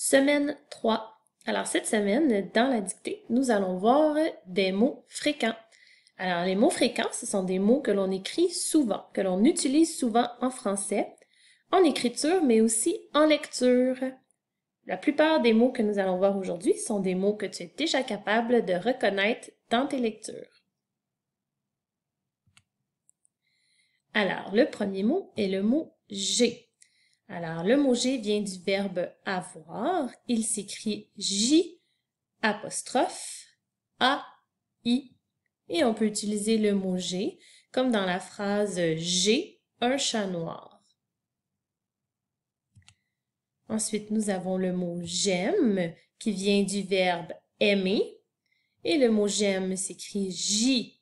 Semaine 3. Alors cette semaine, dans la dictée, nous allons voir des mots fréquents. Alors les mots fréquents, ce sont des mots que l'on écrit souvent, que l'on utilise souvent en français, en écriture, mais aussi en lecture. La plupart des mots que nous allons voir aujourd'hui sont des mots que tu es déjà capable de reconnaître dans tes lectures. Alors, le premier mot est le mot g. Alors, le mot G vient du verbe avoir. Il s'écrit J apostrophe A I et on peut utiliser le mot G comme dans la phrase J'ai un chat noir. Ensuite, nous avons le mot j'aime qui vient du verbe aimer et le mot j'aime s'écrit J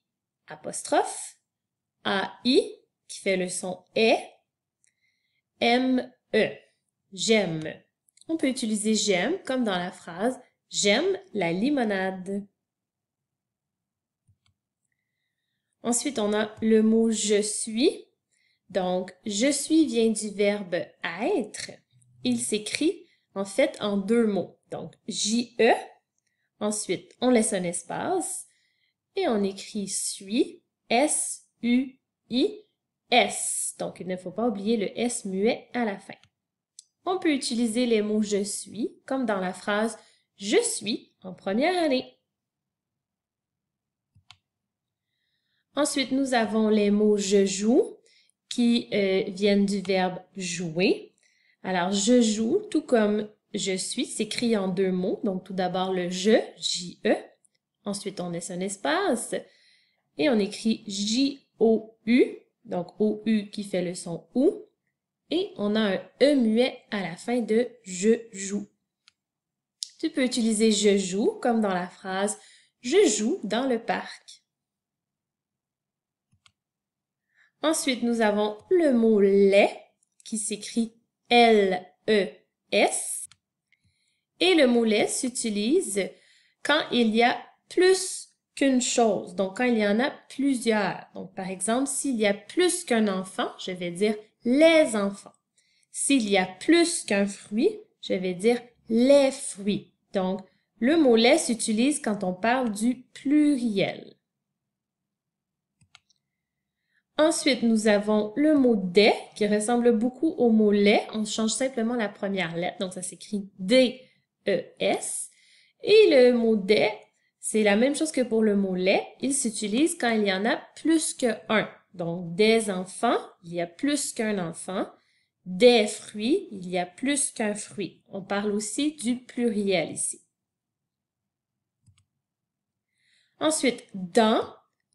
A I qui fait le son est M-E. J'aime. On peut utiliser j'aime comme dans la phrase J'aime la limonade. Ensuite, on a le mot je suis. Donc, je suis vient du verbe être. Il s'écrit en fait en deux mots. Donc, J-E. Ensuite, on laisse un espace et on écrit suis, S-U-I, S. Donc, il ne faut pas oublier le S muet à la fin. On peut utiliser les mots je suis, comme dans la phrase je suis en première année. Ensuite, nous avons les mots je joue qui euh, viennent du verbe jouer. Alors, je joue, tout comme je suis, s'écrit en deux mots. Donc, tout d'abord le je, J-E. Ensuite, on laisse un espace et on écrit J-O-U donc OU qui fait le son OU. Et on a un E muet à la fin de je joue. Tu peux utiliser je joue comme dans la phrase je joue dans le parc. Ensuite, nous avons le mot lait qui s'écrit L-E-S. Et le mot lait s'utilise quand il y a plus qu'une chose. Donc, quand il y en a plusieurs. Donc, par exemple, s'il y a plus qu'un enfant, je vais dire les enfants. S'il y a plus qu'un fruit, je vais dire les fruits. Donc, le mot les s'utilise quand on parle du pluriel. Ensuite, nous avons le mot des qui ressemble beaucoup au mot lait. On change simplement la première lettre, donc ça s'écrit des ». Et le mot des c'est la même chose que pour le mot lait. Il s'utilise quand il y en a plus qu'un. Donc, des enfants, il y a plus qu'un enfant. Des fruits, il y a plus qu'un fruit. On parle aussi du pluriel ici. Ensuite, dans,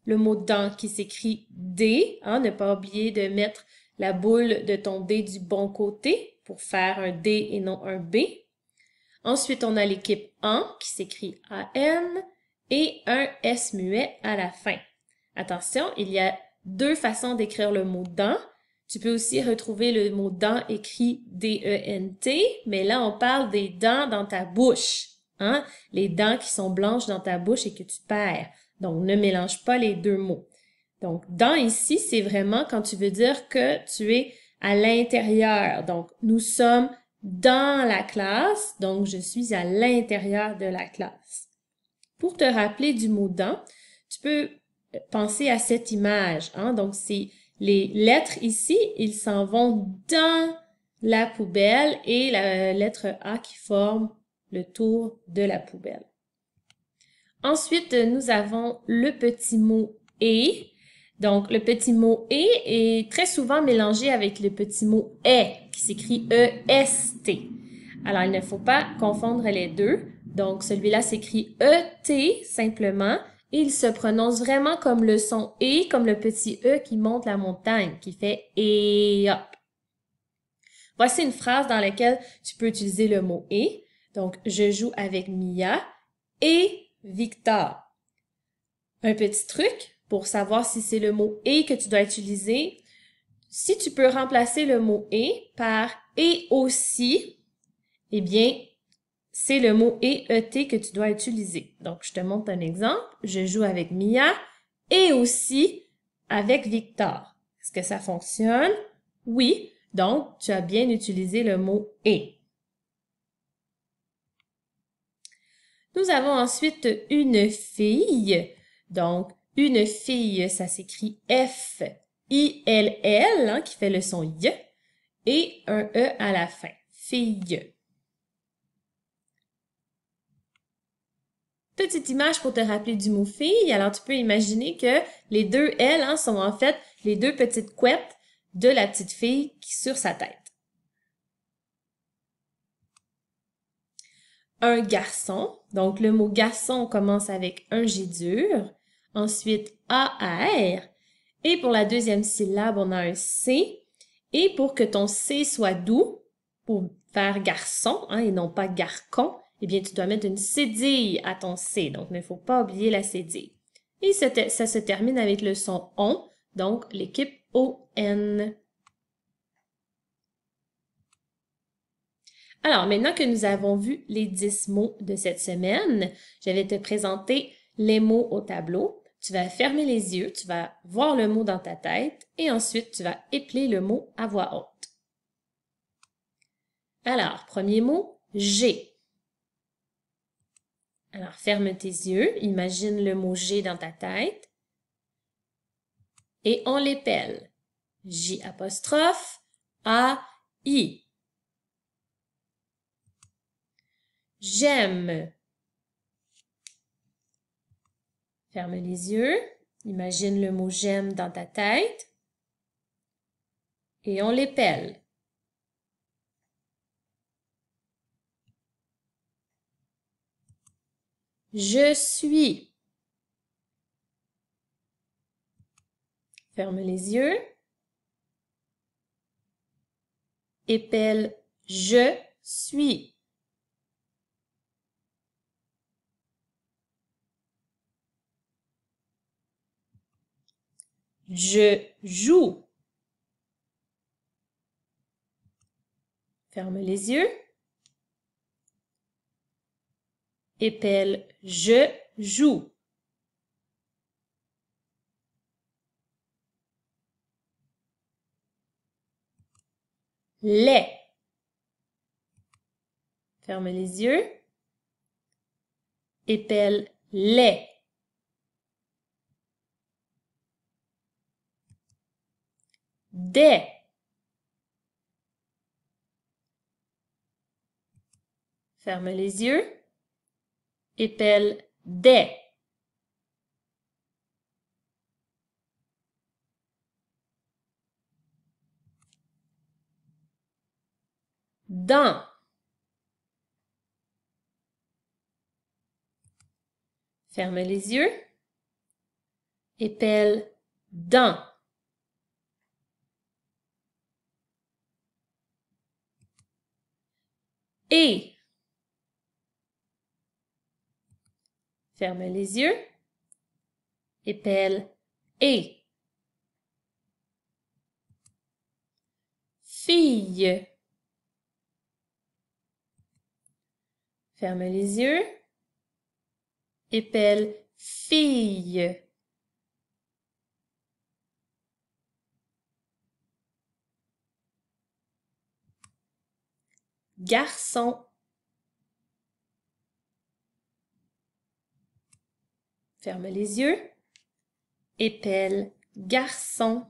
le mot dans qui s'écrit D, hein, ne pas oublier de mettre la boule de ton D du bon côté pour faire un D et non un B. Ensuite, on a l'équipe en qui s'écrit a-n » et un S muet à la fin. Attention, il y a deux façons d'écrire le mot dent. Tu peux aussi retrouver le mot dent écrit D-E-N-T, mais là on parle des dents dans ta bouche. Hein? Les dents qui sont blanches dans ta bouche et que tu perds. Donc ne mélange pas les deux mots. Donc dent ici, c'est vraiment quand tu veux dire que tu es à l'intérieur. Donc nous sommes dans la classe, donc je suis à l'intérieur de la classe. Pour te rappeler du mot dent, tu peux penser à cette image. Hein? Donc, c'est les lettres ici, ils s'en vont dans la poubelle et la lettre A qui forme le tour de la poubelle. Ensuite, nous avons le petit mot « et ». Donc, le petit mot « et » est très souvent mélangé avec le petit mot « est » qui s'écrit e « e-s-t ». Alors, il ne faut pas confondre les deux. Donc, celui-là s'écrit ET simplement et il se prononce vraiment comme le son E, comme le petit E qui monte la montagne, qui fait e hop. Voici une phrase dans laquelle tu peux utiliser le mot et. Donc, je joue avec Mia et Victor. Un petit truc pour savoir si c'est le mot et que tu dois utiliser. Si tu peux remplacer le mot et par et aussi, eh bien, c'est le mot et e, » que tu dois utiliser. Donc, je te montre un exemple. Je joue avec Mia et aussi avec Victor. Est-ce que ça fonctionne? Oui. Donc, tu as bien utilisé le mot et. Nous avons ensuite une fille. Donc, une fille, ça s'écrit F, I, L, L, hein, qui fait le son Y, et un E à la fin. Fille. petite image pour te rappeler du mot fille. Alors, tu peux imaginer que les deux L hein, sont en fait les deux petites couettes de la petite fille qui sur sa tête. Un garçon. Donc, le mot garçon commence avec un G dur. Ensuite, AR. Et pour la deuxième syllabe, on a un C. Et pour que ton C soit doux, pour faire garçon hein, et non pas garcon, eh bien, tu dois mettre une cédille à ton C, donc il ne faut pas oublier la cédille. Et ça, ça se termine avec le son ON, donc l'équipe ON. Alors, maintenant que nous avons vu les 10 mots de cette semaine, je vais te présenter les mots au tableau. Tu vas fermer les yeux, tu vas voir le mot dans ta tête et ensuite tu vas épeler le mot à voix haute. Alors, premier mot, G. Alors ferme tes yeux, imagine le mot G dans ta tête et on l'épelle. J apostrophe A I. J'aime. Ferme les yeux, imagine le mot j'aime dans ta tête et on l'épelle. Je suis. Ferme les yeux. Épelle je suis. Je joue. Ferme les yeux. épelle je joue. Les. Ferme les yeux. Épelle les. Des. Ferme les yeux épelle des. Dans. Ferme les yeux. Épelle dans. Et. ferme les yeux et et. Fille. Ferme les yeux et fille. Garçon. Ferme les yeux. Épelle, garçon.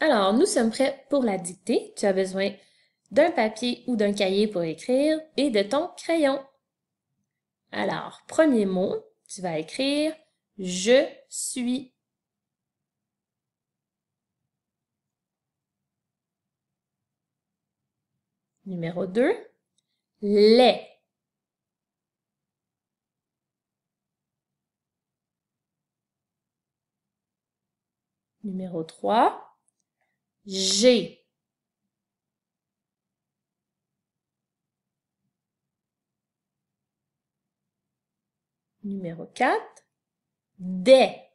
Alors, nous sommes prêts pour la dictée. Tu as besoin d'un papier ou d'un cahier pour écrire et de ton crayon. Alors, premier mot, tu vas écrire je suis. Numéro 2, les. Numéro 3, j'ai. Numéro 4, des.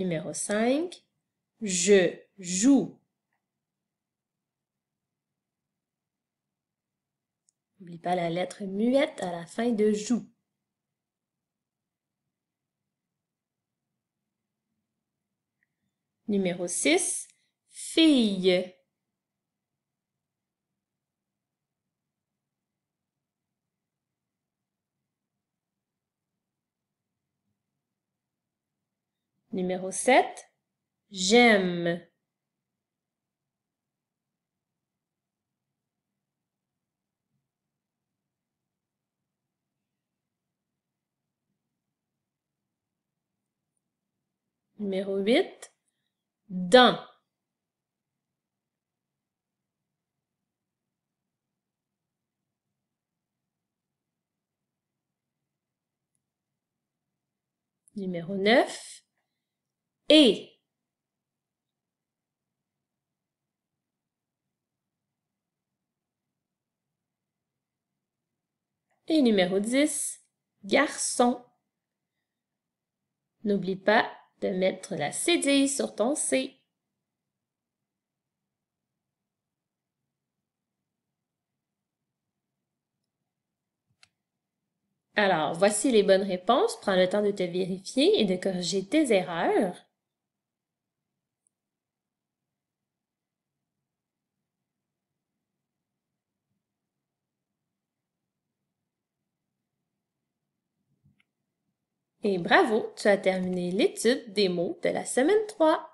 Numéro 5. Je joue. N'oublie pas la lettre muette à la fin de joue. Numéro 6. Fille. Numéro 7. J'aime. Numéro 8. Dans. Numéro 9 et numéro 10, garçon. N'oublie pas de mettre la cédille sur ton C. Alors, voici les bonnes réponses. Prends le temps de te vérifier et de corriger tes erreurs. Et bravo, tu as terminé l'étude des mots de la semaine 3.